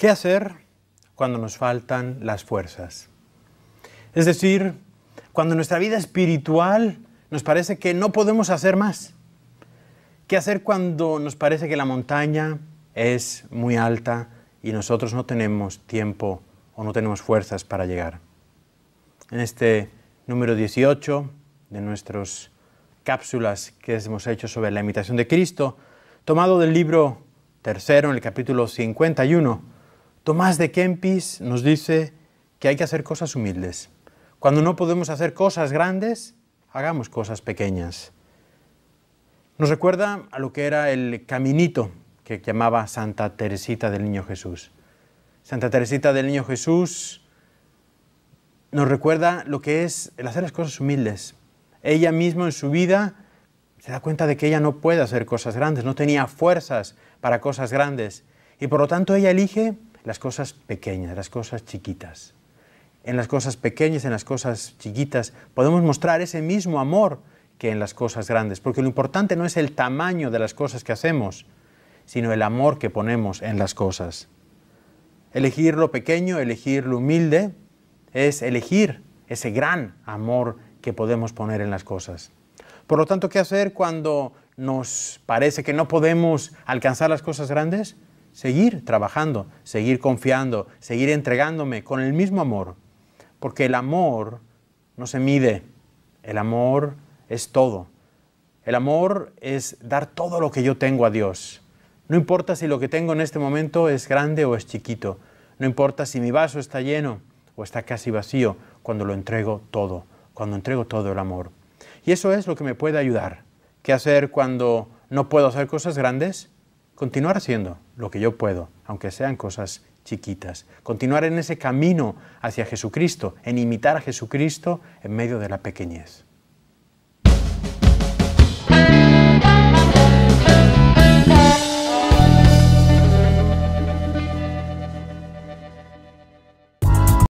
¿Qué hacer cuando nos faltan las fuerzas? Es decir, cuando nuestra vida espiritual nos parece que no podemos hacer más. ¿Qué hacer cuando nos parece que la montaña es muy alta y nosotros no tenemos tiempo o no tenemos fuerzas para llegar? En este número 18 de nuestras cápsulas que hemos hecho sobre la imitación de Cristo, tomado del libro tercero en el capítulo 51, Tomás de Kempis nos dice que hay que hacer cosas humildes. Cuando no podemos hacer cosas grandes, hagamos cosas pequeñas. Nos recuerda a lo que era el caminito que llamaba Santa Teresita del Niño Jesús. Santa Teresita del Niño Jesús nos recuerda lo que es el hacer las cosas humildes. Ella misma en su vida se da cuenta de que ella no puede hacer cosas grandes, no tenía fuerzas para cosas grandes y por lo tanto ella elige las cosas pequeñas, las cosas chiquitas. En las cosas pequeñas, en las cosas chiquitas, podemos mostrar ese mismo amor que en las cosas grandes, porque lo importante no es el tamaño de las cosas que hacemos, sino el amor que ponemos en las cosas. Elegir lo pequeño, elegir lo humilde, es elegir ese gran amor que podemos poner en las cosas. Por lo tanto, ¿qué hacer cuando nos parece que no podemos alcanzar las cosas grandes? seguir trabajando, seguir confiando, seguir entregándome con el mismo amor, porque el amor no se mide, el amor es todo. El amor es dar todo lo que yo tengo a Dios. No importa si lo que tengo en este momento es grande o es chiquito, no importa si mi vaso está lleno o está casi vacío, cuando lo entrego todo, cuando entrego todo el amor. Y eso es lo que me puede ayudar. ¿Qué hacer cuando no puedo hacer cosas grandes? Continuar haciendo lo que yo puedo, aunque sean cosas chiquitas. Continuar en ese camino hacia Jesucristo, en imitar a Jesucristo en medio de la pequeñez.